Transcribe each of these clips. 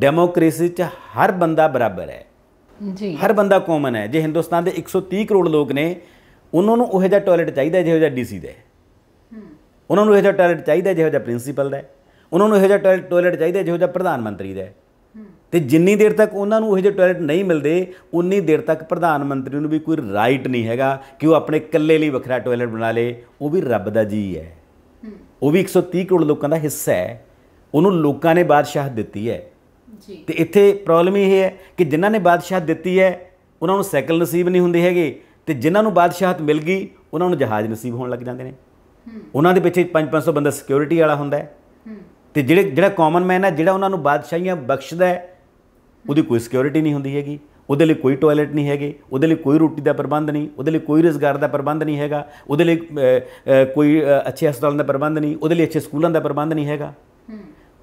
democracy 'ਚ ਹਰ ਬੰਦਾ ਬਰਾਬਰ ਹੈ ਜੀ ਹਰ ਬੰਦਾ ਕਾਮਨ ਹੈ ਜੇ ਹਿੰਦੁਸਤਾਨ ਦੇ 130 ਕਰੋੜ ਲੋਕ ਨੇ ਉਹਨਾਂ ਨੂੰ ਉਹੋ ਜਿਹਾ ਟਾਇਲਟ ਚਾਹੀਦਾ ਜਿਹੋ ਜਿਹਾ ਡੀਸੀ ਦਾ ਉਹਨਾਂ ਨੂੰ ਇਹੋ ਜਿਹਾ ਟਾਇਲਟ ਚਾਹੀਦਾ ਜਿਹੋ ਜਿਹਾ ਪ੍ਰਿੰਸੀਪਲ ਦਾ ਉਹਨਾਂ ਨੂੰ ਇਹੋ ਜਿਹਾ ਟਾਇਲਟ ਚਾਹੀਦਾ ਜਿਹੋ ਜਿਹਾ ਪ੍ਰਧਾਨ ਮੰਤਰੀ ਦਾ ਤੇ ਜਿੰਨੀ ਦੇਰ ਤੱਕ ਉਹਨਾਂ ਨੂੰ ਇਹੋ ਜਿਹਾ ਟਾਇਲਟ ਨਹੀਂ ਮਿਲਦੇ ਉਨੀ ਦੇਰ ਤੱਕ ਪ੍ਰਧਾਨ ਮੰਤਰੀ ਨੂੰ ਵੀ ਕੋਈ ਰਾਈਟ ਨਹੀਂ ਹੈਗਾ ਕਿ ਉਹ ਆਪਣੇ ਇਕੱਲੇ ਲਈ ਵੱਖਰਾ ਟਾਇਲਟ ਬਣਾ ਲੇ ਉਹ ਵੀ ਰੱਬ ਦਾ ਜੀ ਹੈ ਉਹ ਵੀ 130 ਕਰੋੜ ਲੋਕਾਂ ਦਾ ਹਿੱਸਾ ਹੈ ਉਹਨੂੰ ਲੋਕਾਂ ਨੇ ਬਾਦਸ਼ਾਹ ਦਿੱਤੀ ਹੈ ਤੇ ਇੱਥੇ ਪ੍ਰੋਬਲਮ ਇਹ ਹੈ ਕਿ ਜਿਨ੍ਹਾਂ ਨੇ ਬਾਦਸ਼ਾਹਤ ਦਿੱਤੀ ਹੈ ਉਹਨਾਂ ਨੂੰ ਸਾਈਕਲ ਨਸੀਬ ਨਹੀਂ ਹੁੰਦੇ ਹੈਗੇ ਤੇ ਜਿਨ੍ਹਾਂ ਨੂੰ ਬਾਦਸ਼ਾਹਤ ਮਿਲ ਗਈ ਉਹਨਾਂ ਨੂੰ ਜਹਾਜ਼ ਨਸੀਬ ਹੋਣ ਲੱਗ ਜਾਂਦੇ ਨੇ ਉਹਨਾਂ ਦੇ ਪਿੱਛੇ 5-500 ਬੰਦਾ ਸਿਕਿਉਰਿਟੀ ਵਾਲਾ ਹੁੰਦਾ ਹੈ ਤੇ ਜਿਹੜੇ ਜਿਹੜਾ ਕਾਮਨ ਮੈਨ ਹੈ ਜਿਹੜਾ ਉਹਨਾਂ ਨੂੰ ਬਾਦਸ਼ਾਹੀਆਂ ਬਖਸ਼ਦਾ ਹੈ ਉਹਦੀ ਕੋਈ ਸਿਕਿਉਰਿਟੀ ਨਹੀਂ ਹੁੰਦੀ ਹੈਗੀ ਉਹਦੇ ਲਈ ਕੋਈ ਟਾਇਲਟ ਨਹੀਂ ਹੈਗੇ ਉਹਦੇ ਲਈ ਕੋਈ ਰੋਟੀ ਦਾ ਪ੍ਰਬੰਧ ਨਹੀਂ ਉਹਦੇ ਲਈ ਕੋਈ ਰੋਜ਼ਗਾਰ ਦਾ ਪ੍ਰਬੰਧ ਨਹੀਂ ਹੈਗਾ ਉਹਦੇ ਲਈ ਕੋਈ ਅੱਛੇ ਹਸਪਤਾਲਾਂ ਦਾ ਪ੍ਰਬੰਧ ਨਹੀਂ ਉਹਦੇ ਲਈ ਅੱਛੇ ਸਕੂਲਾਂ ਦਾ ਪ੍ਰਬੰਧ ਨਹੀਂ ਹੈਗਾ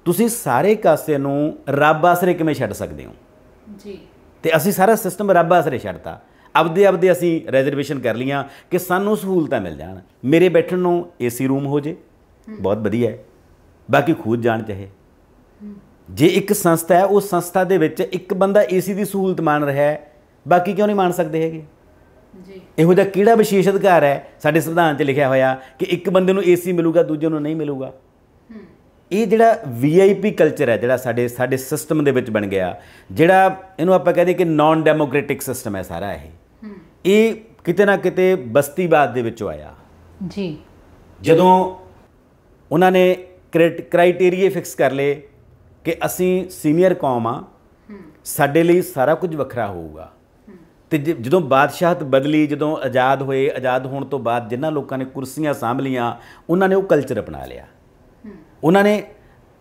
ਤੁਸੀਂ ਸਾਰੇ ਕਾਸੇ ਨੂੰ ਰੱਬ ਆਸਰੇ ਕਿਵੇਂ ਛੱਡ ਸਕਦੇ ਹੋ ਜੀ ਤੇ ਅਸੀਂ ਸਾਰਾ ਸਿਸਟਮ ਰੱਬ ਆਸਰੇ ਛੱਡਤਾ ਅਬਦੇ ਅਬਦੇ ਅਸੀਂ ਰਿਜ਼ਰਵੇਸ਼ਨ ਕਰ ਲੀਆਂ ਕਿ ਸਾਨੂੰ ਸਹੂਲਤਾਂ ਮਿਲ ਜਾਣ ਮੇਰੇ ਬੈਠਣ ਨੂੰ ਏਸੀ ਰੂਮ ਹੋ ਜੇ ਬਹੁਤ ਵਧੀਆ ਹੈ ਬਾਕੀ ਖੁਦ ਜਾਣ ਚਾਹੇ ਜੇ ਇੱਕ ਸੰਸਥਾ ਹੈ ਉਹ ਸੰਸਥਾ ਦੇ ਵਿੱਚ ਇੱਕ ਬੰਦਾ ਏਸੀ ਦੀ ਸਹੂਲਤ ਮੰਨ ਰਿਹਾ ਹੈ ਬਾਕੀ ਕਿਉਂ ਨਹੀਂ ਮੰਨ ਸਕਦੇ ਹੈਗੇ ਜੀ ਇਹੋ ਜਿਹਾ ਕਿਹੜਾ ਵਿਸ਼ੇਸ਼ ਅਧਿਕਾਰ ਹੈ ਸਾਡੇ ਸੰਵਿਧਾਨ 'ਚ ਲਿਖਿਆ ਹੋਇਆ ਕਿ ਇੱਕ ਬੰਦੇ ਨੂੰ ਏਸੀ ਮਿਲੂਗਾ ਦੂਜੇ ਨੂੰ ਨਹੀਂ ਮਿਲੂਗਾ ਇਹ ਜਿਹੜਾ ਵੀਆਈਪੀ ਕਲਚਰ ਹੈ ਜਿਹੜਾ ਸਾਡੇ ਸਾਡੇ ਸਿਸਟਮ ਦੇ ਵਿੱਚ ਬਣ ਗਿਆ ਜਿਹੜਾ ਇਹਨੂੰ ਆਪਾਂ ਕਹਿੰਦੇ ਕਿ ਨਾਨ ਡੈਮੋਕ੍ਰੈਟਿਕ ਸਿਸਟਮ ਹੈ ਸਾਰਾ ਇਹ ਇਹ ਕਿਤੇ ਨਾ ਕਿਤੇ ਬਸਤੀਵਾਦ ਦੇ ਵਿੱਚੋਂ ਆਇਆ ਜੀ ਜਦੋਂ ਉਹਨਾਂ ਨੇ ਕ੍ਰਾਈਟੇਰੀਆ ਫਿਕਸ ਕਰ ਲਏ ਕਿ ਅਸੀਂ ਸੀਨੀਅਰ ਕੌਮ ਆ ਸਾਡੇ ਲਈ ਸਾਰਾ ਕੁਝ ਵੱਖਰਾ ਹੋਊਗਾ ਤੇ ਜਦੋਂ ਬਾਦਸ਼ਾਹਤ ਬਦਲੀ ਜਦੋਂ ਆਜ਼ਾਦ ਹੋਏ ਆਜ਼ਾਦ ਹੋਣ ਤੋਂ ਬਾਅਦ ਜਿਨ੍ਹਾਂ ਲੋਕਾਂ ਨੇ ਕੁਰਸੀਆਂ ਸੰਭਲੀਆਂ ਲੀਆਂ ਉਹਨਾਂ ਨੇ ਉਹ ਕਲਚਰ ਅਪਣਾ ਲਿਆ ਉਹਨਾਂ ਨੇ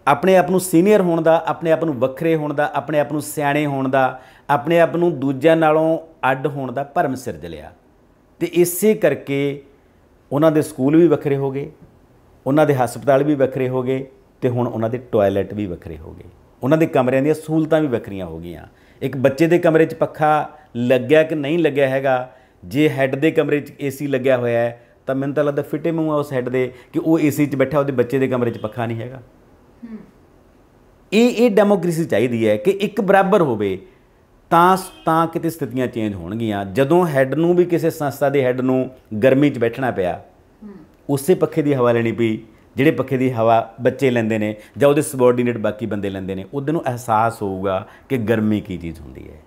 ਆਪਣੇ ਆਪ ਨੂੰ ਸੀਨੀਅਰ ਹੋਣ ਦਾ ਆਪਣੇ ਆਪ ਨੂੰ ਵੱਖਰੇ ਹੋਣ ਦਾ ਆਪਣੇ ਆਪ ਨੂੰ ਸਿਆਣੇ ਹੋਣ ਦਾ ਆਪਣੇ ਆਪ ਨੂੰ ਦੂਜਿਆਂ ਨਾਲੋਂ ਅੱਡ ਹੋਣ ਦਾ ਭਰਮ ਸਿਰਜ ਲਿਆ ਤੇ ਇਸੇ ਕਰਕੇ ਉਹਨਾਂ ਦੇ ਸਕੂਲ ਵੀ ਵੱਖਰੇ ਹੋ ਗਏ ਉਹਨਾਂ ਦੇ ਹਸਪਤਾਲ ਵੀ ਵੱਖਰੇ ਹੋ ਗਏ ਤੇ ਹੁਣ ਉਹਨਾਂ ਦੇ ਟਾਇਲਟ ਵੀ ਵੱਖਰੇ ਹੋ ਗਏ ਉਹਨਾਂ ਦੇ ਕਮਰਿਆਂ ਦੀਆਂ ਸਹੂਲਤਾਂ ਵੀ ਵੱਖਰੀਆਂ ਹੋ ਗਈਆਂ ਇੱਕ ਬੱਚੇ ਦੇ ਕਮਰੇ 'ਚ ਪੱਖਾ ਲੱਗਿਆ ਕਿ ਨਹੀਂ ਲੱਗਿਆ ਹੈਗਾ ਜੇ ਹੈੱਡ ਦੇ ਕਮਰੇ 'ਚ ਏਸੀ ਲੱਗਿਆ ਹੋਇਆ ਹੈ ਤਾਂ ਮੈਨੂੰ ਤਾਂ ਲੱਗਦਾ ਫਿਟੇ ਮੂੰਹ ਆ ਉਸ ਹੈੱਡ ਦੇ ਕਿ ਉਹ ਏਸੀ 'ਚ ਬੈਠਾ ਉਹਦੇ ਬੱਚੇ ਦੇ ਕਮਰੇ 'ਚ ਪੱਖਾ ਨਹੀਂ ਹੈਗਾ ਇਹ ਇਹ ਡੈਮੋਕ੍ਰੇਸੀ ਚਾਹੀਦੀ ਹੈ ਕਿ ਇੱਕ ਬਰਾਬਰ ਹੋਵੇ ਤਾਂ ਤਾਂ ਕਿਤੇ ਸਥਿਤੀਆਂ ਚੇਂਜ ਹੋਣਗੀਆਂ ਜਦੋਂ ਹੈੱਡ ਨੂੰ ਵੀ ਕਿਸੇ ਸੰਸਥਾ ਦੇ ਹੈੱਡ ਨੂੰ ਗਰਮੀ 'ਚ ਬੈਠਣਾ ਪਿਆ ਉਸੇ ਪੱਖੇ ਦੀ ਹਵਾ ਲੈਣੀ ਪਈ ਜਿਹੜੇ ਪੱਖੇ ਦੀ ਹਵਾ ਬੱਚੇ ਲੈਂਦੇ ਨੇ ਜਾਂ ਉਹਦੇ ਸਬੋਰਡੀਨੇਟ ਬਾਕੀ ਬੰਦੇ ਲੈਂਦੇ ਨੇ ਉਹਦੇ ਨੂੰ ਅਹਿਸਾਸ ਹੋਊਗਾ ਕਿ ਗਰਮੀ ਕੀ ਚੀਜ਼ ਹੁੰਦੀ ਹੈ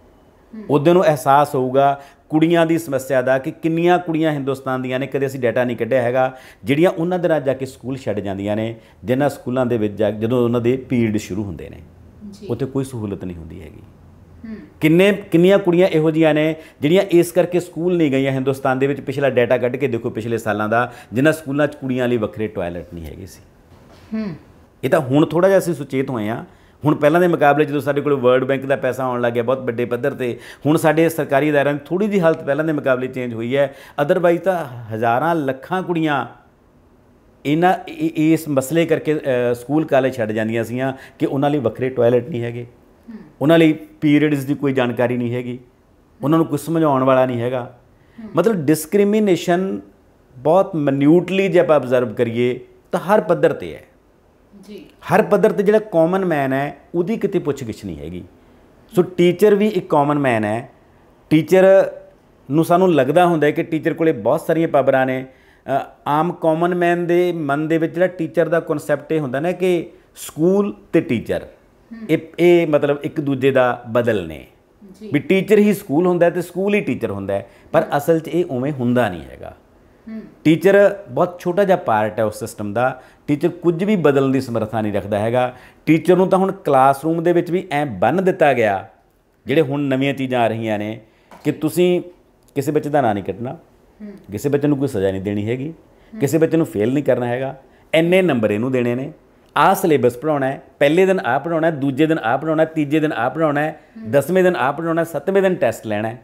ਉਹਦੇ ਨੂੰ ਅਹਿਸਾਸ ਹੋਊਗਾ ਕੁੜੀਆਂ ਦੀ ਸਮੱਸਿਆ ਦਾ ਕਿ ਕਿੰਨੀਆਂ ਕੁੜੀਆਂ ਹਿੰਦੁਸਤਾਨ ਦੀਆਂ ਨੇ ਕਦੇ ਅਸੀਂ ਡਾਟਾ ਨਹੀਂ ਕੱਢਿਆ ਹੈਗਾ ਜਿਹੜੀਆਂ ਉਹਨਾਂ ਦੇ ਨਾਲ ਜਾ ਕੇ ਸਕੂਲ ਛੱਡ ਜਾਂਦੀਆਂ ਨੇ ਜਿਨ੍ਹਾਂ ਸਕੂਲਾਂ ਦੇ ਵਿੱਚ ਜਦੋਂ ਉਹਨਾਂ ਦੇ ਪੀਰੀਅਡ ਸ਼ੁਰੂ ਹੁੰਦੇ ਨੇ ਉੱਥੇ ਕੋਈ ਸਹੂਲਤ ਨਹੀਂ ਹੁੰਦੀ ਹੈਗੀ ਕਿੰਨੇ ਕਿੰਨੀਆਂ ਕੁੜੀਆਂ ਇਹੋ ਜੀਆਂ ਨੇ ਜਿਹੜੀਆਂ ਇਸ ਕਰਕੇ ਸਕੂਲ ਨਹੀਂ ਗਈਆਂ ਹਿੰਦੁਸਤਾਨ ਦੇ ਵਿੱਚ ਪਿਛਲਾ ਡਾਟਾ ਕੱਢ ਕੇ ਦੇਖੋ ਪਿਛਲੇ ਸਾਲਾਂ ਦਾ ਜਿਨ੍ਹਾਂ ਸਕੂਲਾਂ 'ਚ ਕੁੜੀਆਂ ਲਈ ਵੱਖਰੇ ਟਾਇਲਟ ਨਹੀਂ ਹੈਗੇ ਸੀ ਹੂੰ ਇਹ ਤਾਂ ਹੁਣ ਥੋੜਾ ਜਿਹਾ ਅਸੀਂ ਸੁਚੇਤ ਹੋਏ ਆ ਹੁਣ ਪਹਿਲਾਂ ਦੇ ਮੁਕਾਬਲੇ ਜਦੋਂ ਸਾਡੇ ਕੋਲ ਵਰਲਡ ਬੈਂਕ ਦਾ ਪੈਸਾ ਆਉਣ ਲੱਗਿਆ ਬਹੁਤ ਵੱਡੇ ਪੱਧਰ ਤੇ ਹੁਣ ਸਾਡੇ ਸਰਕਾਰੀ ਅਦਾਰਿਆਂ ਦੀ ਥੋੜੀ ਜੀ ਹਾਲਤ ਪਹਿਲਾਂ ਦੇ ਮੁਕਾਬਲੇ ਚੇਂਜ ਹੋਈ ਹੈ ਅਦਰਵਾਈਜ਼ ਤਾਂ ਹਜ਼ਾਰਾਂ ਲੱਖਾਂ ਕੁੜੀਆਂ ਇਹਨਾਂ ਇਸ ਮਸਲੇ ਕਰਕੇ ਸਕੂਲ ਕਾਲਜ ਛੱਡ ਜਾਂਦੀਆਂ ਸੀਆਂ ਕਿ ਉਹਨਾਂ ਲਈ ਵੱਖਰੇ ਟਾਇਲਟ ਨਹੀਂ ਹੈਗੇ ਉਹਨਾਂ ਲਈ ਪੀਰੀਅਡਸ ਦੀ ਕੋਈ ਜਾਣਕਾਰੀ ਨਹੀਂ ਹੈਗੀ ਉਹਨਾਂ ਨੂੰ ਕੁਝ ਸਮਝਾਉਣ ਵਾਲਾ ਨਹੀਂ ਹੈਗਾ ਮਤਲਬ ਡਿਸਕ੍ਰਿਮੀਨੇਸ਼ਨ ਬਹੁਤ ਮਨਿਊਟਲੀ ਜੇ ਆਪਾਂ ਅਬਜ਼ਰਵ ਕਰੀਏ ਤਾਂ ਹਰ ਪੱਧਰ ਤੇ ਹੈ ਜੀ ਹਰ ਪੱਧਰ ਤੇ ਜਿਹੜਾ ਕਾਮਨ ਮੈਨ ਹੈ ਉਹਦੀ ਕਿਤੇ ਪੁੱਛ ਗਿਛ ਨਹੀਂ ਹੈਗੀ ਸੋ ਟੀਚਰ ਵੀ ਇੱਕ ਕਾਮਨ ਮੈਨ ਹੈ ਟੀਚਰ ਨੂੰ ਸਾਨੂੰ ਲੱਗਦਾ ਹੁੰਦਾ ਹੈ ਕਿ ਟੀਚਰ ਕੋਲੇ ਬਹੁਤ ਸਾਰੀਆਂ ਪਾਵਰਾਂ ਨੇ ਆਮ ਕਾਮਨ ਮੈਨ ਦੇ ਮਨ ਦੇ ਵਿੱਚ ਜਿਹੜਾ ਟੀਚਰ ਦਾ ਕਨਸੈਪਟ ਇਹ ਹੁੰਦਾ ਨਾ ਕਿ ਸਕੂਲ ਤੇ ਟੀਚਰ ਇਹ ਇਹ ਮਤਲਬ ਇੱਕ ਦੂਜੇ ਦਾ ਬਦਲ ਨੇ ਵੀ ਟੀਚਰ ਹੀ ਸਕੂਲ ਹੁੰਦਾ ਤੇ ਸਕੂਲ ਹੀ ਟੀਚਰ ਹੁੰਦਾ ਪਰ ਅਸਲ 'ਚ ਇਹ ਉਵੇਂ ਹੁੰਦਾ ਨਹੀਂ ਹੈਗਾ ਟੀਚਰ ਬਹੁਤ ਛੋਟਾ ਜਿਹਾ ਪਾਰਟ ਹੈ ਉਸ ਸਿਸਟਮ ਦਾ ਟੀਚਰ ਕੁਝ ਵੀ ਬਦਲਣ ਦੀ ਸਮਰੱਥਾ ਨਹੀਂ ਰੱਖਦਾ ਹੈਗਾ ਟੀਚਰ ਨੂੰ ਤਾਂ ਹੁਣ ਕਲਾਸਰੂਮ ਦੇ ਵਿੱਚ ਵੀ ਐ ਬੰਨ ਦਿੱਤਾ ਗਿਆ ਜਿਹੜੇ ਹੁਣ ਨਵੀਆਂ ਚੀਜ਼ਾਂ ਆ ਰਹੀਆਂ ਨੇ ਕਿ ਤੁਸੀਂ ਕਿਸੇ ਬੱਚੇ ਦਾ ਨਾਂ ਨਹੀਂ ਕੱਟਣਾ ਕਿਸੇ ਬੱਚੇ ਨੂੰ ਕੋਈ ਸਜ਼ਾ ਨਹੀਂ ਦੇਣੀ ਹੈਗੀ ਕਿਸੇ ਬੱਚੇ ਨੂੰ ਫੇਲ ਨਹੀਂ ਕਰਨਾ ਹੈਗਾ ਐਨੇ ਨੰਬਰ ਇਹਨੂੰ ਦੇਣੇ ਨੇ ਆ ਸਿਲੇਬਸ ਪੜਾਉਣਾ ਹੈ ਪਹਿਲੇ ਦਿਨ ਆ ਪੜਾਉਣਾ ਹੈ ਦੂਜੇ ਦਿਨ ਆ ਪੜਾਉਣਾ ਹੈ ਤੀਜੇ ਦਿਨ ਆ ਪੜਾਉਣਾ ਹੈ ਦਸਵੇਂ ਦਿਨ ਆ ਪੜਾਉਣਾ ਹੈ ਸੱਤਵੇਂ ਦਿਨ ਟੈਸਟ ਲੈਣਾ ਹੈ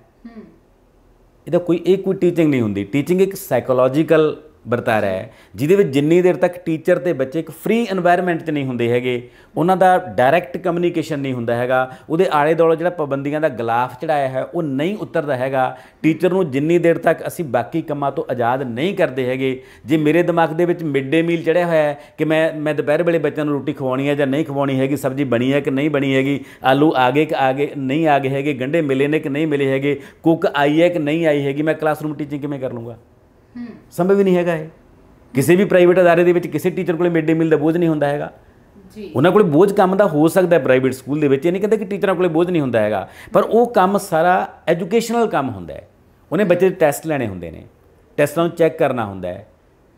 ਇਹਦਾ ਕੋਈ ਇੱਕ ਕੋਈ ਟੀਚਿੰਗ ਨਹੀਂ ਹੁੰਦੀ ਟੀਚਿੰਗ ਇੱਕ ਸਾਈਕੋਲੋਜੀਕਲ ਵਰਤਾ ਰਿਹਾ ਹੈ ਜਿਹਦੇ ਵਿੱਚ ਜਿੰਨੀ ਦੇਰ ਤੱਕ ਟੀਚਰ ਤੇ ਬੱਚੇ ਇੱਕ ਫ੍ਰੀ এনवायरमेंट 'ਚ ਨਹੀਂ ਹੁੰਦੇ ਹੈਗੇ ਉਹਨਾਂ ਦਾ ਡਾਇਰੈਕਟ ਕਮਿਊਨੀਕੇਸ਼ਨ ਨਹੀਂ ਹੁੰਦਾ ਹੈਗਾ ਉਹਦੇ ਆਲੇ ਦੋਲੇ ਜਿਹੜਾ ਪਾਬੰਦੀਆਂ ਦਾ ਗਲਾਫ ਚੜਾਇਆ ਹੈ ਉਹ ਨਹੀਂ ਉਤਰਦਾ ਹੈਗਾ ਟੀਚਰ ਨੂੰ ਜਿੰਨੀ ਦੇਰ ਤੱਕ ਅਸੀਂ ਬਾਕੀ ਕੰਮਾਂ ਤੋਂ ਆਜ਼ਾਦ ਨਹੀਂ ਕਰਦੇ ਹੈਗੇ ਜੇ ਮੇਰੇ ਦਿਮਾਗ ਦੇ ਵਿੱਚ ਮਿਡ ਡੇ ਮੀਲ ਚੜਿਆ ਹੋਇਆ ਹੈ ਕਿ ਮੈਂ ਮੈਂ ਦੁਪਹਿਰ ਵੇਲੇ ਬੱਚਿਆਂ ਨੂੰ ਰੋਟੀ ਖਵਾਉਣੀ ਹੈ ਜਾਂ ਨਹੀਂ ਖਵਾਉਣੀ ਹੈਗੀ ਸਬਜ਼ੀ ਬਣੀ ਹੈ ਕਿ ਨਹੀਂ ਬਣੀ ਹੈਗੀ ਆਲੂ ਆਗੇ ਕਿ ਆਗੇ ਨਹੀਂ ਆਗੇ ਹੈਗੇ ਗੰਡੇ ਮਿਲੇ ਨੇ ਕਿ ਨਹੀਂ ਮਿਲੇ ਹੈਗੇ ਕੁੱਕ ਆਈ ਹੈ ਕਿ ਨਹੀਂ ਆਈ ਹੈਗੀ ਮੈਂ ਕਲਾਸਰੂਮ ਟੀਚਿੰਗ ਕਿਵੇਂ ਕਰ ਲੂੰਗਾ ਸੰਭਵ ਹੀ ਨਹੀਂ ਹੈਗਾ ਇਹ ਕਿਸੇ ਵੀ ਪ੍ਰਾਈਵੇਟ ਅਦਾਰੇ ਦੇ ਵਿੱਚ ਕਿਸੇ ਟੀਚਰ ਕੋਲੇ ਮਿਡ ਡੇ ਮੀਲ ਦਾ ਬੋਝ ਨਹੀਂ ਹੁੰਦਾ ਹੈਗਾ ਜੀ ਉਹਨਾਂ ਕੋਲੇ ਬੋਝ ਕੰਮ ਦਾ ਹੋ ਸਕਦਾ ਹੈ ਪ੍ਰਾਈਵੇਟ ਸਕੂਲ ਦੇ ਵਿੱਚ ਇਹ ਨਹੀਂ ਕਹਿੰਦਾ ਕਿ ਟੀਚਰਾਂ ਕੋਲੇ ਬੋਝ ਨਹੀਂ ਹੁੰਦਾ ਹੈਗਾ ਪਰ ਉਹ ਕੰਮ ਸਾਰਾ ਐਜੂਕੇਸ਼ਨਲ ਕੰਮ ਹੁੰਦਾ ਹੈ ਉਹਨੇ ਬੱਚੇ ਦੇ ਟੈਸਟ ਲੈਣੇ ਹੁੰਦੇ ਨੇ ਟੈਸਟਾਂ ਨੂੰ ਚੈੱਕ ਕਰਨਾ ਹੁੰਦਾ ਹੈ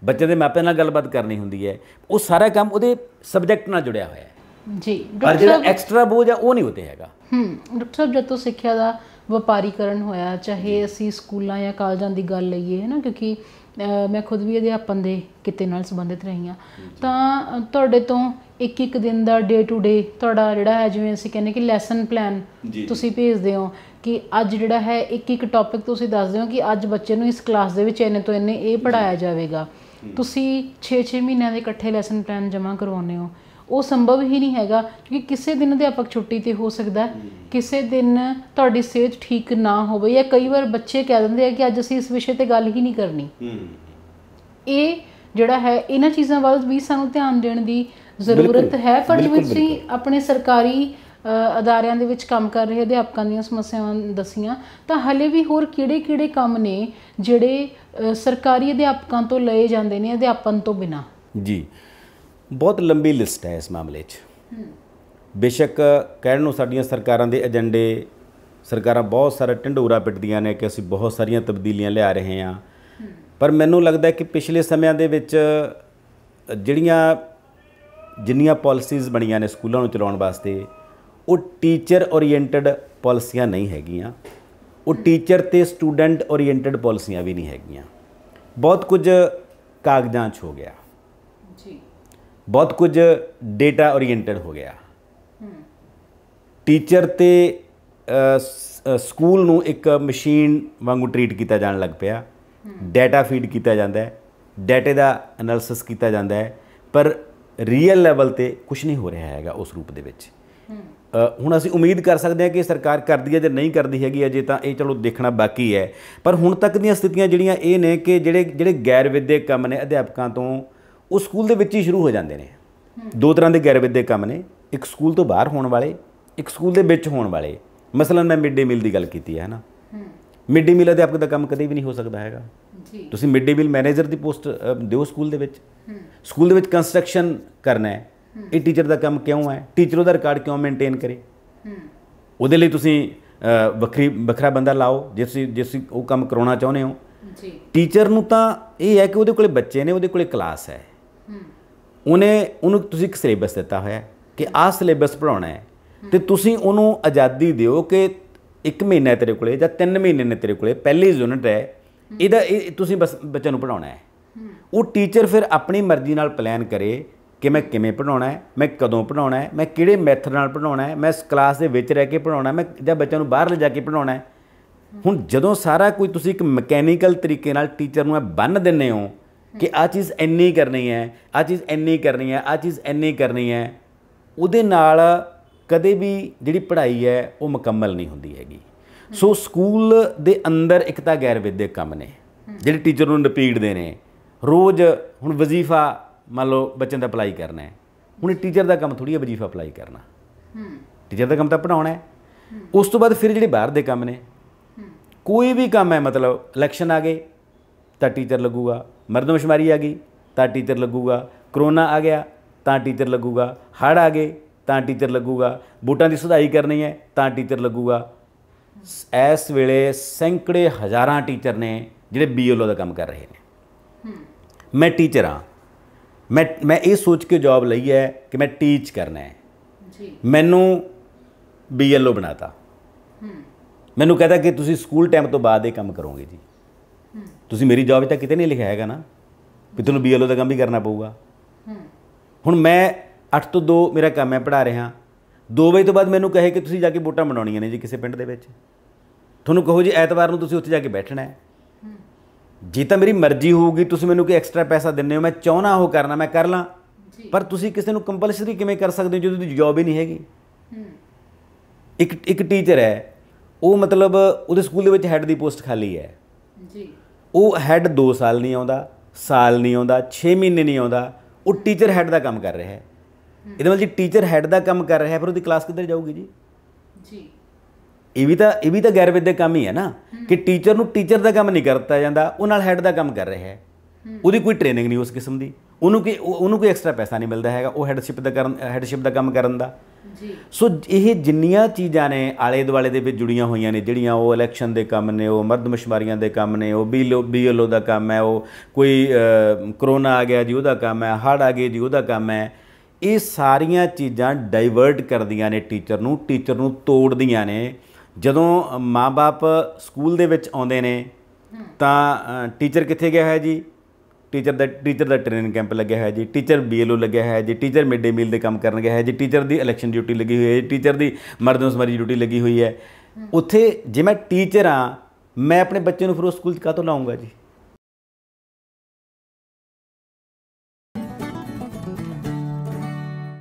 ਬੱਚੇ ਦੇ ਮਾਪਿਆਂ ਨਾਲ ਗੱਲਬਾਤ ਕਰਨੀ ਹੁੰਦੀ ਹੈ ਉਹ ਸਾਰਾ ਕੰਮ ਉਹਦੇ ਸਬਜੈਕਟ ਨਾਲ ਜੁੜਿਆ ਹੋਇਆ ਹੈ ਜੀ ਪਰ ਜਿਹੜਾ ਐਕਸਟਰਾ ਬੋਝ ਆ ਉਹ ਨਹੀਂ ਹੁੰਦੇ ਹੈਗਾ ਹੂੰ ਡਾਕਟਰ ਸਾਹਿਬ ਜਦੋਂ ਸਿੱਖਿਆ ਦਾ ਵਪਾਰੀਕਰਨ ਹੋਇਆ ਚਾਹੇ ਅਸੀਂ ਸਕੂਲਾਂ ਜਾਂ ਕਾਲਜਾਂ ਦੀ ਗੱਲ ਲਈਏ ਹੈ ਨਾ ਕਿਉਂਕਿ ਮੈਂ ਖੁਦ ਵੀ ਅਧਿਆਪਨ ਦੇ ਕਿਤੇ ਨਾਲ ਸੰਬੰਧਿਤ ਰਹੀ ਹਾਂ ਤਾਂ ਤੁਹਾਡੇ ਤੋਂ ਇੱਕ ਇੱਕ ਦਿਨ ਦਾ ਡੇ ਟੂ ਡੇ ਤੁਹਾਡਾ ਜਿਹੜਾ ਹੈ ਜਿਵੇਂ ਅਸੀਂ ਕਹਿੰਦੇ ਕਿ ਲੈਸਨ ਪਲਾਨ ਤੁਸੀਂ ਭੇਜਦੇ ਹੋ ਕਿ ਅੱਜ ਜਿਹੜਾ ਹੈ ਇੱਕ ਇੱਕ ਟੌਪਿਕ ਤੁਸੀਂ ਦੱਸਦੇ ਹੋ ਕਿ ਅੱਜ ਬੱਚੇ ਨੂੰ ਇਸ ਕਲਾਸ ਦੇ ਵਿੱਚ ਇਹਨੇ ਤੋਂ ਇਹਨੇ ਇਹ ਪੜਾਇਆ ਜਾਵੇਗਾ ਤੁਸੀਂ 6-6 ਮਹੀਨਿਆਂ ਦੇ ਇਕੱਠੇ ਲੈਸਨ ਪਲਾਨ ਜਮ੍ਹਾਂ ਕਰਵਾਉਂਦੇ ਹੋ ਉਹ ਸੰਭਵ ਹੀ ਨਹੀਂ ਹੈਗਾ ਕਿ ਕਿਸੇ ਦਿਨ ਅਧਿਆਪਕ ਛੁੱਟੀ ਤੇ ਹੋ ਸਕਦਾ ਕਿਸੇ ਦਿਨ ਤੁਹਾਡੀ ਸਿਹਤ ਠੀਕ ਨਾ ਹੋਵੇ ਜਾਂ ਕਈ ਵਾਰ ਬੱਚੇ ਕਹਿ ਦਿੰਦੇ ਆ ਕਿ ਅੱਜ ਅਸੀਂ ਇਸ ਵਿਸ਼ੇ ਤੇ ਗੱਲ ਹੀ ਨਹੀਂ ਕਰਨੀ ਇਹ ਜਿਹੜਾ ਹੈ ਇਹਨਾਂ ਚੀਜ਼ਾਂ ਵੱਲ ਵੀ ਸਾਨੂੰ ਧਿਆਨ ਦੇਣ ਦੀ ਜ਼ਰੂਰਤ ਹੈ ਪਰ ਜਿਵੇਂ ਤੁਸੀਂ ਆਪਣੇ ਸਰਕਾਰੀ ਅਦਾਰਿਆਂ ਦੇ ਵਿੱਚ ਕੰਮ ਕਰ ਰਹੇ ਅਧਿਆਪਕਾਂ ਦੀਆਂ ਸਮੱਸਿਆਵਾਂ ਦਸੀਆਂ ਤਾਂ ਹਲੇ ਵੀ ਹੋਰ ਕਿਹੜੇ-ਕਿਹੜੇ ਕੰਮ ਨੇ ਜਿਹੜੇ ਸਰਕਾਰੀ ਅਧਿਆਪਕਾਂ ਤੋਂ ਲਏ ਜਾਂਦੇ ਨੇ ਅਧਿਆਪਨ ਤੋਂ ਬਿਨਾ ਜੀ ਬਹੁਤ ਲੰਬੀ ਲਿਸਟ ਹੈ ਇਸ ਮਾਮਲੇ 'ਚ ਬੇਸ਼ੱਕ ਕਹਿਣ ਨੂੰ ਸਾਡੀਆਂ ਸਰਕਾਰਾਂ ਦੇ ਏਜੰਡੇ ਸਰਕਾਰਾਂ ਬਹੁਤ ਸਾਰਾ ਢੰਡੂਰਾ ਪਿੱਟਦੀਆਂ ਨੇ ਕਿ ਅਸੀਂ ਬਹੁਤ ਸਾਰੀਆਂ ਤਬਦੀਲੀਆਂ ਲਿਆ ਰਹੇ ਹਾਂ ਪਰ ਮੈਨੂੰ ਲੱਗਦਾ ਕਿ ਪਿਛਲੇ ਸਮਿਆਂ ਦੇ ਵਿੱਚ ਜਿਹੜੀਆਂ ਜਿੰਨੀਆਂ ਪਾਲਿਸੀਜ਼ ਬਣੀਆਂ ਨੇ ਸਕੂਲਾਂ ਨੂੰ ਚਲਾਉਣ ਵਾਸਤੇ ਉਹ ਟੀਚਰ ਓਰੀਐਂਟਡ ਪਾਲਿਸੀਆਂ ਨਹੀਂ ਹੈਗੀਆਂ ਉਹ ਟੀਚਰ ਤੇ ਸਟੂਡੈਂਟ ਓਰੀਐਂਟਡ ਪਾਲਿਸੀਆਂ ਵੀ ਨਹੀਂ ਹੈਗੀਆਂ ਬਹੁਤ ਕੁਝ ਕਾਗਜ਼ਾਂ 'ਚ ਹੋ ਗਿਆ ਜੀ ਬਹੁਤ ਕੁਝ ਡੇਟਾ ਓਰੀਐਂਟਡ ਹੋ ਗਿਆ ਟੀਚਰ ਤੇ ਸਕੂਲ ਨੂੰ ਇੱਕ ਮਸ਼ੀਨ ਵਾਂਗੂ ਟ੍ਰੀਟ ਕੀਤਾ ਜਾਣ ਲੱਗ ਪਿਆ ਡਾਟਾ ਫੀਡ ਕੀਤਾ ਜਾਂਦਾ ਹੈ ਡਾਟੇ ਦਾ ਐਨਾਲਿਸਿਸ ਕੀਤਾ ਜਾਂਦਾ ਹੈ ਪਰ ਰੀਅਲ ਲੈਵਲ ਤੇ ਕੁਝ ਨਹੀਂ ਹੋ ਰਿਹਾ ਹੈਗਾ ਉਸ ਰੂਪ ਦੇ ਵਿੱਚ ਹੁਣ ਅਸੀਂ ਉਮੀਦ ਕਰ ਸਕਦੇ ਹਾਂ ਕਿ ਸਰਕਾਰ ਕਰਦੀ ਹੈ ਜਾਂ ਨਹੀਂ ਕਰਦੀ ਹੈਗੀ ਅਜੇ ਤਾਂ ਇਹ ਚਲੋ ਦੇਖਣਾ ਬਾਕੀ ਹੈ ਪਰ ਹੁਣ ਤੱਕ ਦੀਆਂ ਸਥਿਤੀਆਂ ਜਿਹੜੀਆਂ ਇਹ ਨੇ ਕਿ ਜਿਹੜੇ ਜਿਹੜੇ ਗੈਰ ਵਿਦਿਅਕ ਕੰਮ ਨੇ ਅਧਿਆਪਕਾਂ ਤੋਂ ਉਹ ਸਕੂਲ ਦੇ ਵਿੱਚ ਹੀ ਸ਼ੁਰੂ ਹੋ ਜਾਂਦੇ ਨੇ ਦੋ ਤਰ੍ਹਾਂ ਦੇ ਗੈਰ ਵਿਦਿਅਕ ਕੰਮ ਨੇ ਇੱਕ ਸਕੂਲ ਤੋਂ ਬਾਹਰ ਹੋਣ ਵਾਲੇ ਇੱਕ ਸਕੂਲ ਦੇ ਵਿੱਚ ਹੋਣ ਵਾਲੇ ਮਸਲਨ ਮੈਂ ਮਿੱਡੇ ਮਿਲ ਦੀ ਗੱਲ ਕੀਤੀ ਹੈ ਹਨਾ ਮਿੱਡੇ ਮਿਲ ਅਧਿਆਪਕ ਦਾ ਕੰਮ ਕਦੇ ਵੀ ਨਹੀਂ ਹੋ ਸਕਦਾ ਹੈਗਾ ਜੀ ਤੁਸੀਂ ਮਿੱਡੇ ਮਿਲ ਮੈਨੇਜਰ ਦੀ ਪੋਸਟ ਦਿਓ ਸਕੂਲ ਦੇ ਵਿੱਚ ਸਕੂਲ ਦੇ ਵਿੱਚ ਕੰਸਟਰਕਸ਼ਨ ਕਰਨਾ ਹੈ ਇਹ ਟੀਚਰ ਦਾ ਕੰਮ ਕਿਉਂ ਹੈ ਟੀਚਰ ਉਹਦਾ ਰਿਕਾਰਡ ਕਿਉਂ ਮੇਨਟੇਨ ਕਰੇ ਉਹਦੇ ਲਈ ਤੁਸੀਂ ਵੱਖਰੀ ਵੱਖਰਾ ਬੰਦਾ ਲਾਓ ਜੇ ਤੁਸੀਂ ਜੇ ਤੁਸੀਂ ਉਹ ਕੰਮ ਕਰਾਉਣਾ ਚਾਹੁੰਦੇ ਹੋ ਜੀ ਟੀਚਰ ਨੂੰ ਤਾਂ ਇਹ ਹੈ ਕਿ ਉਹਦੇ ਕੋਲੇ ਬੱਚੇ ਨੇ ਉਹਦੇ ਕੋਲੇ ਕਲਾਸ ਹੈ ਉਹਨੇ ਉਹਨੂੰ ਤੁਸੀਂ ਇੱਕ ਸਿਲੇਬਸ ਦਿੱਤਾ ਹੋਇਆ ਹੈ ਕਿ ਆਹ ਸਿਲੇਬਸ ਪੜਾਉਣਾ ਹੈ ਤੇ ਤੁਸੀਂ ਉਹਨੂੰ ਆਜ਼ਾਦੀ ਦਿਓ ਕਿ 1 ਮਹੀਨਾ ਤੇਰੇ ਕੋਲੇ ਜਾਂ 3 ਮਹੀਨੇ ਨੇ ਤੇਰੇ ਕੋਲੇ ਪਹਿਲੀ ਯੂਨਿਟ ਹੈ ਇਹਦਾ ਤੁਸੀਂ ਬਸ ਬੱਚਿਆਂ ਨੂੰ ਪੜਾਉਣਾ ਹੈ ਉਹ ਟੀਚਰ ਫਿਰ ਆਪਣੀ ਮਰਜ਼ੀ ਨਾਲ ਪਲਾਨ ਕਰੇ ਕਿ ਮੈਂ ਕਿਵੇਂ ਪੜਾਉਣਾ ਹੈ ਮੈਂ ਕਦੋਂ ਪੜਾਉਣਾ ਹੈ ਮੈਂ ਕਿਹੜੇ ਮੈਥਡ ਨਾਲ ਪੜਾਉਣਾ ਹੈ ਮੈਂ ਇਸ ਕਲਾਸ ਦੇ ਵਿੱਚ ਰਹਿ ਕੇ ਪੜਾਉਣਾ ਮੈਂ ਜਾਂ ਬੱਚਿਆਂ ਨੂੰ ਬਾਹਰ ਲਿਜਾ ਕੇ ਪੜਾਉਣਾ ਹੈ ਹੁਣ ਜਦੋਂ ਸਾਰਾ ਕੋਈ ਤੁਸੀਂ ਇੱਕ ਮਕੈਨੀਕਲ ਤਰੀਕੇ ਨਾਲ ਟੀਚਰ ਨੂੰ ਬੰਨ ਦਿੰਨੇ ਹੋ ਕਿ ਆ ਚੀਜ਼ ਐਨੀ ਕਰਨੀ ਹੈ ਆ ਚੀਜ਼ ਐਨੀ ਕਰਨੀ ਹੈ ਆ ਚੀਜ਼ ਐਨੀ ਕਰਨੀ ਹੈ ਉਹਦੇ ਨਾਲ ਕਦੇ ਵੀ ਜਿਹੜੀ ਪੜ੍ਹਾਈ ਹੈ ਉਹ ਮੁਕੰਮਲ ਨਹੀਂ ਹੁੰਦੀ ਹੈਗੀ ਸੋ ਸਕੂਲ ਦੇ ਅੰਦਰ ਇੱਕ ਤਾਂ ਗੈਰ ਵਿਦਿਅਕ ਕੰਮ ਨੇ ਜਿਹੜੇ ਟੀਚਰ ਨੂੰ ਰਿਪੀਟ ਦੇ ਨੇ ਰੋਜ਼ ਹੁਣ ਵਜ਼ੀਫਾ ਮੰਨ ਲਓ ਬੱਚੇ ਦਾ ਅਪਲਾਈ ਕਰਨਾ ਹੈ ਹੁਣ ਟੀਚਰ ਦਾ ਕੰਮ ਥੋੜੀ ਹੈ ਵਜ਼ੀਫਾ ਅਪਲਾਈ ਕਰਨਾ ਟੀਚਰ ਦਾ ਕੰਮ ਤਾਂ ਪੜਾਉਣਾ ਹੈ ਉਸ ਤੋਂ ਬਾਅਦ ਫਿਰ ਜਿਹੜੇ ਬਾਹਰ ਦੇ ਕੰਮ ਨੇ ਕੋਈ ਵੀ ਕੰਮ ਹੈ ਮਤਲਬ ਇਲੈਕਸ਼ਨ ਆ ਗਏ ਤਾਂ ਟੀਚਰ ਲੱਗੂਗਾ ਮਰਦਮਸ਼ਮਾਰੀ ਆ ਗਈ ਤਾਂ ਟੀਚਰ ਲੱਗੂਗਾ ਕਰੋਨਾ ਆ ਗਿਆ ਤਾਂ ਟੀਚਰ ਲੱਗੂਗਾ ਹੜ ਆ ਗਏ ਤਾਂ ਟੀਚਰ ਲੱਗੂਗਾ ਬੂਟਾਂ ਦੀ ਸੁਧਾਈ ਕਰਨੀ ਹੈ ਤਾਂ ਟੀਚਰ ਲੱਗੂਗਾ ਇਸ ਵੇਲੇ ਸੈਂਕੜੇ ਹਜ਼ਾਰਾਂ ਟੀਚਰ ਨੇ ਜਿਹੜੇ ਬੀਐਲਓ ਦਾ ਕੰਮ ਕਰ ਰਹੇ ਨੇ ਮੈਂ ਟੀਚਰ ਆ ਮੈਂ ਮੈਂ ਇਹ ਸੋਚ ਕੇ ਜੌਬ ਲਈ ਹੈ ਕਿ ਮੈਂ ਟੀਚ ਕਰਨਾ ਹੈ ਜੀ ਮੈਨੂੰ ਬੀਐਲਓ ਬਣਾਤਾ ਮੈਨੂੰ ਕਹਤਾ ਕਿ ਤੁਸੀਂ ਸਕੂਲ ਟਾਈਮ ਤੋਂ ਬਾਅਦ ਇਹ ਕੰਮ ਕਰੋਗੇ ਜੀ ਤੁਸੀਂ ਮੇਰੀ ਜੌਬ ਤਾਂ ਕਿਤੇ ਨਹੀਂ ਲਿਖਿਆ ਹੈਗਾ ਨਾ ਵੀ ਤੁਹਾਨੂੰ ਬੀਐਲਓ ਦਾ ਕੰਮ ਵੀ ਕਰਨਾ ਪਊਗਾ ਹੁਣ ਮੈਂ 8 ਤੋਂ 2 ਮੇਰਾ ਕੰਮ ਹੈ ਪੜਾ ਰਿਹਾ 2 ਵਜੇ ਤੋਂ ਬਾਅਦ ਮੈਨੂੰ ਕਹੇ ਕਿ ਤੁਸੀਂ ਜਾ ਕੇ ਵੋਟਾਂ ਬਣਾਉਣੀਆਂ ਨੇ ਜੀ ਕਿਸੇ ਪਿੰਡ ਦੇ ਵਿੱਚ ਤੁਹਾਨੂੰ ਕਹੋ ਜੀ ਐਤਵਾਰ ਨੂੰ ਤੁਸੀਂ ਉੱਥੇ ਜਾ ਕੇ ਬੈਠਣਾ ਹੈ ਜੇ ਤਾਂ ਮੇਰੀ ਮਰਜ਼ੀ ਹੋਊਗੀ ਤੁਸੀਂ ਮੈਨੂੰ ਕੋਈ ਐਕਸਟਰਾ ਪੈਸਾ ਦਿੰਨੇ ਹੋ ਮੈਂ ਚਾਹਣਾ ਉਹ ਕਰਨਾ ਮੈਂ ਕਰ ਲਾਂ ਪਰ ਤੁਸੀਂ ਕਿਸੇ ਨੂੰ ਕੰਪਲਸਰੀ ਕਿਵੇਂ ਕਰ ਸਕਦੇ ਹੋ ਜਦੋਂ ਤੁਹਾਡੀ ਜੌਬ ਹੀ ਨਹੀਂ ਹੈਗੀ ਇੱਕ ਇੱਕ ਟੀਚਰ ਹੈ ਉਹ ਮਤਲਬ ਉਹਦੇ ਸਕੂਲ ਦੇ ਵਿੱਚ ਹੈੱਡ ਦੀ ਪੋਸਟ ਖਾਲੀ ਹੈ ਜੀ ਉਹ ਹੈੱਡ 2 ਸਾਲ ਨਹੀਂ ਆਉਂਦਾ ਸਾਲ ਨਹੀਂ ਆਉਂਦਾ 6 ਮਹੀਨੇ ਨਹੀਂ ਆਉਂਦਾ ਉਹ ਟੀਚਰ ਹੈੱਡ ਦਾ ਕੰਮ ਕਰ ਰਿਹਾ ਹੈ ਇਹਦੇ ਨਾਲ ਜੀ ਟੀਚਰ ਹੈੱਡ ਦਾ ਕੰਮ ਕਰ ਰਿਹਾ ਹੈ ਫਿਰ ਉਹਦੀ ਕਲਾਸ ਕਿੱਧਰ ਜਾਊਗੀ ਜੀ ਜੀ ਇਹ ਵੀ ਤਾਂ ਇਹ ਵੀ ਤਾਂ ਗੈਰ ਵਿਦਿਅਕ ਕੰਮ ਹੀ ਹੈ ਨਾ ਕਿ ਟੀਚਰ ਨੂੰ ਟੀਚਰ ਦਾ ਕੰਮ ਨਹੀਂ ਕਰਤਾ ਜਾਂਦਾ ਉਹ ਨਾਲ ਹੈੱਡ ਦਾ ਕੰਮ ਕਰ ਰਿਹਾ ਹੈ ਉਹਦੀ ਕੋਈ ਟ੍ਰੇਨਿੰਗ ਨਹੀਂ ਉਸ ਕਿਸਮ ਦੀ ਉਹਨੂੰ ਕੋਈ ਉਹਨੂੰ ਕੋਈ ਐਕਸਟਰਾ ਪੈਸਾ ਨਹੀਂ ਮਿਲਦਾ ਹੈਗਾ ਉਹ ਹੈਡਸ਼ਿਪ ਦਾ ਕਰਨ ਹੈਡਸ਼ਿਪ ਦਾ ਕੰਮ ਕਰਨ ਦਾ ਸੋ ਇਹ ਜਿੰਨੀਆਂ ਚੀਜ਼ਾਂ ਨੇ ਆਲੇ ਦੁਆਲੇ ਦੇ ਵਿੱਚ ਜੁੜੀਆਂ ਹੋਈਆਂ ਨੇ ਜਿਹੜੀਆਂ ਉਹ ਇਲੈਕਸ਼ਨ ਦੇ ਕੰਮ ਨੇ ਉਹ ਮਰਦਮਸ਼ਮਾਰੀਆਂ ਦੇ ਕੰਮ ਨੇ ਉਹ ਬੀਲੋ ਬੀਐਲਓ ਦਾ ਕੰਮ ਹੈ ਉਹ ਕੋਈ ਕਰੋਨਾ ਆ ਗਿਆ ਜੀ ਉਹਦਾ ਕੰਮ ਹੈ ਹੜ ਆ ਗਏ ਜੀ ਉਹਦਾ ਕੰਮ ਹੈ ਇਹ ਸਾਰੀਆਂ ਚੀਜ਼ਾਂ ਡਾਈਵਰਟ ਕਰਦੀਆਂ ਨੇ ਟੀਚਰ ਨੂੰ ਟੀਚਰ ਨੂੰ ਤੋੜਦੀਆਂ ਨੇ ਜਦੋਂ ਮਾਪੇ ਸਕੂਲ ਦੇ ਵਿੱਚ ਆਉਂਦੇ ਨੇ ਤਾਂ ਟੀਚਰ ਕਿੱਥੇ ਗਿਆ ਹੈ ਜੀ ਟੀਚਰ ਦਾ ਟੀਚਰ ਦਾ ਟ੍ਰੇਨਿੰਗ ਕੈਂਪ ਲੱਗਿਆ ਹੋਇਆ ਜੀ ਟੀਚਰ ਬੀਐਲਓ ਲੱਗਿਆ ਹੋਇਆ ਜੀ ਟੀਚਰ ਮਿਡ ਡੇ ਮੀਲ ਦੇ ਕੰਮ ਕਰਨ ਗਿਆ ਹੈ ਜੀ ਟੀਚਰ ਦੀ ਇਲੈਕਸ਼ਨ ਡਿਊਟੀ ਲੱਗੀ ਹੋਈ ਹੈ ਟੀਚਰ ਦੀ ਮਰਦਮਸਮਰੀ ਡਿਊਟੀ ਲੱਗੀ ਹੋਈ ਹੈ ਉੱਥੇ ਜੇ ਮੈਂ ਟੀਚਰ ਆ ਮੈਂ ਆਪਣੇ ਬੱਚੇ ਨੂੰ ਫਿਰ ਉਹ ਸਕੂਲ ਕਾਹ ਤੋਂ ਲਾਉਂਗਾ ਜੀ